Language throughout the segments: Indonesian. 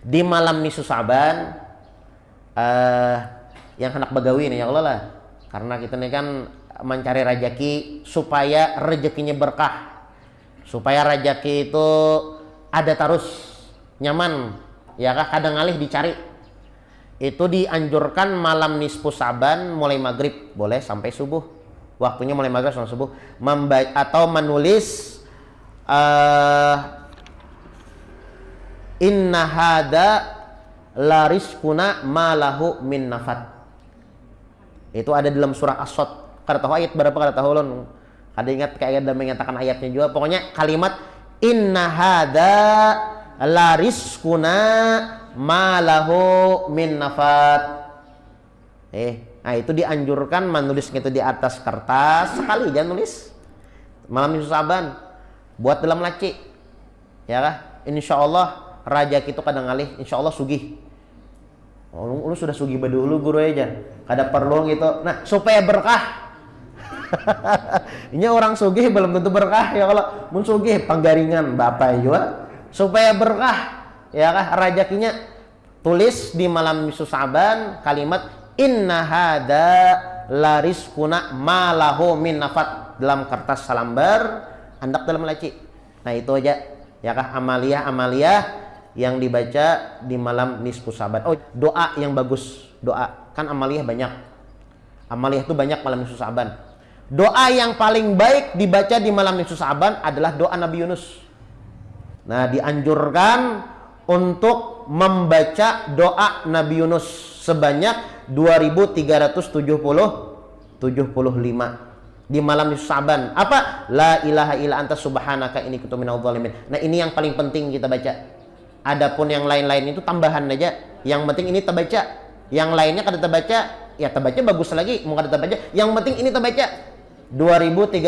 di malam nisu Saban uh, yang hendak bagawi ini ya Allah lah karena kita ini kan mencari rajaki supaya rezekinya berkah supaya rajaki itu ada terus nyaman ya kah kadang alih dicari itu dianjurkan malam nisfu saban mulai maghrib boleh sampai subuh waktunya mulai maghrib sampai subuh Memba atau menulis uh, inna hada la rizquna malahu min nafat itu ada dalam surah as-sad kada tahu ayat berapa kada tahu ulun ingat kayak ada mengatakan ayatnya juga pokoknya kalimat inna hada la rizquna malahu min nafat eh nah itu dianjurkan menulis itu di atas kertas sekali jangan nulis malam itu saban buat dalam laci ya lah insya Allah raja kita kadang ngalih insya Allah sugih oh, lu, lu sudah sugih dulu guru aja kada perlu gitu nah supaya berkah ini orang sugih belum tentu berkah ya kalau mun sugih penggaringan bapak juga supaya berkah ya kah rajakinya tulis di malam susaban kalimat inna hada laris kuna malahu min nafat dalam kertas salambar andak dalam laci nah itu aja ya kah amalia amalia yang dibaca di malam nisfu sabat. Oh, doa yang bagus, doa. Kan amaliyah banyak. Amaliyah itu banyak malam nisfu saban. Doa yang paling baik dibaca di malam nisfu saban adalah doa Nabi Yunus. Nah, dianjurkan untuk membaca doa Nabi Yunus sebanyak 2370 75 di malam nisfu Saban. Apa? La ilaha illa anta subhanaka ini kuntu minadh Nah, ini yang paling penting kita baca. Adapun yang lain-lain itu tambahan aja. Yang penting ini terbaca. Yang lainnya kada terbaca, ya terbaca bagus lagi. Mau kada terbaca. Yang penting ini terbaca. 2300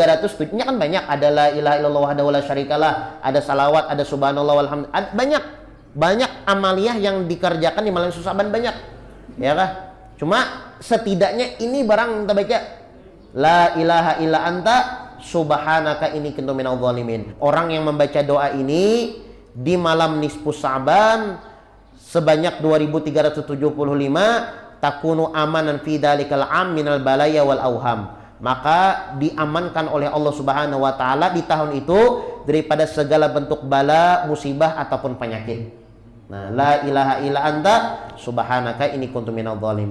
nya kan banyak ada la ilaha illallah wahdahu la syarikalah ada salawat ada subhanallah walhamdulillah banyak banyak amaliah yang dikerjakan di malam susaban banyak ya kah cuma setidaknya ini barang terbaca. la ilaha illa anta subhanaka ini kuntu minal zalimin orang yang membaca doa ini di malam nisfu Sa'ban sebanyak 2375 takunu amanan fi dalikal am minal balaya wal auham maka diamankan oleh Allah Subhanahu wa taala di tahun itu daripada segala bentuk bala, musibah ataupun penyakit. Nah, la ilaha illa anta subhanaka inni kuntu minadh